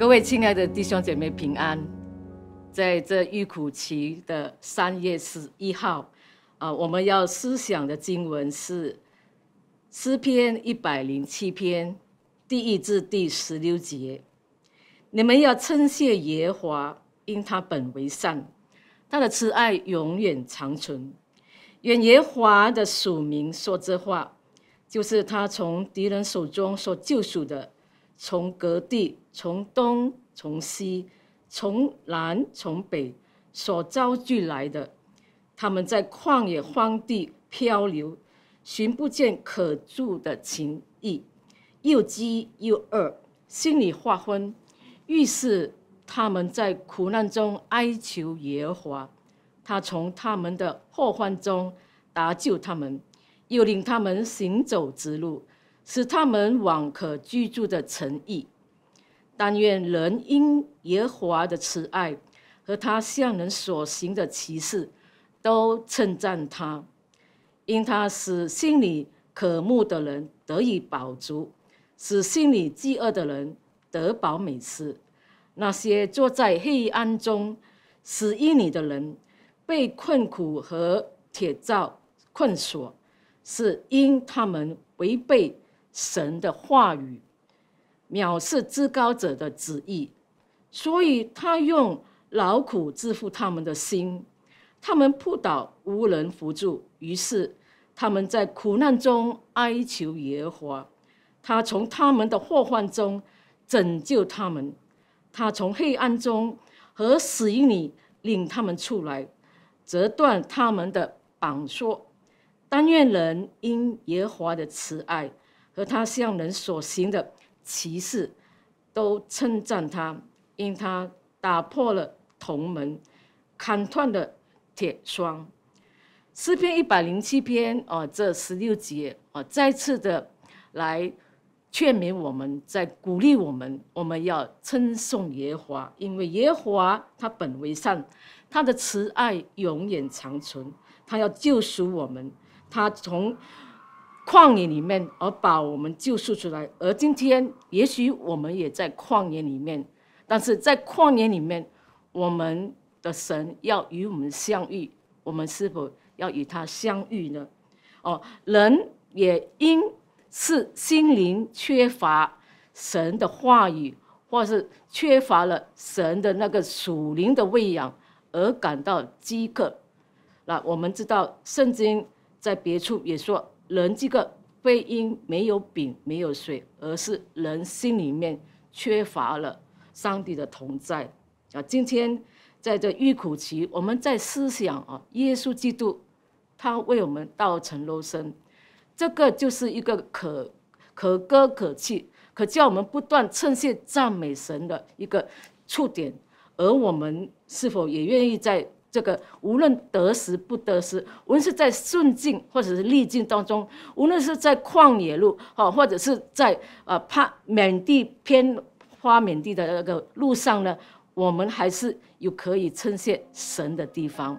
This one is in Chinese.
各位亲爱的弟兄姐妹平安，在这预苦期的三月十一号，啊，我们要思想的经文是诗篇一百零七篇第一至第十六节。你们要称谢耶华，因他本为善，他的慈爱永远长存。愿耶华的署名说这话，就是他从敌人手中所救赎的。从各地、从东、从西、从南、从北所招聚来的，他们在旷野荒地漂流，寻不见可住的，情意又饥又饿，心里发昏，于是他们在苦难中哀求耶和华，他从他们的祸患中搭救他们，又领他们行走之路。使他们往可居住的城邑。但愿人因耶和华的慈爱和他向人所行的歧事，都称赞他，因他使心里渴慕的人得以饱足，使心里饥饿的人得饱美食。那些坐在黑暗中、死荫里的人，被困苦和铁罩困锁，是因他们违背。神的话语，藐视至高者的旨意，所以他用劳苦支付他们的心，他们扑倒无人扶助，于是他们在苦难中哀求耶和华，他从他们的祸患中拯救他们，他从黑暗中和死荫里领他们出来，折断他们的绑索，但愿人因耶和华的慈爱。和他向人所行的奇事，都称赞他，因他打破了同门砍断的铁窗。诗篇一百零七篇啊，这十六节啊，再次的来劝勉我们，在鼓励我们，我们要称颂耶和华，因为耶和华他本为善，他的慈爱永远长存，他要救赎我们，他从。旷野里面，而把我们救赎出来。而今天，也许我们也在旷野里面，但是在旷野里面，我们的神要与我们相遇，我们是否要与他相遇呢？哦，人也因是心灵缺乏神的话语，或是缺乏了神的那个属灵的喂养而感到饥渴。那我们知道，圣经在别处也说。人这个非因没有饼没有水，而是人心里面缺乏了上帝的同在啊！今天在这遇苦期，我们在思想啊，耶稣基督他为我们道成肉身，这个就是一个可可歌可泣、可叫我们不断称谢赞美神的一个触点。而我们是否也愿意在？这个无论得失不得失，无论是在顺境或者是逆境当中，无论是在旷野路啊，或者是在呃帕缅甸偏发缅甸的那个路上呢，我们还是有可以称谢神的地方。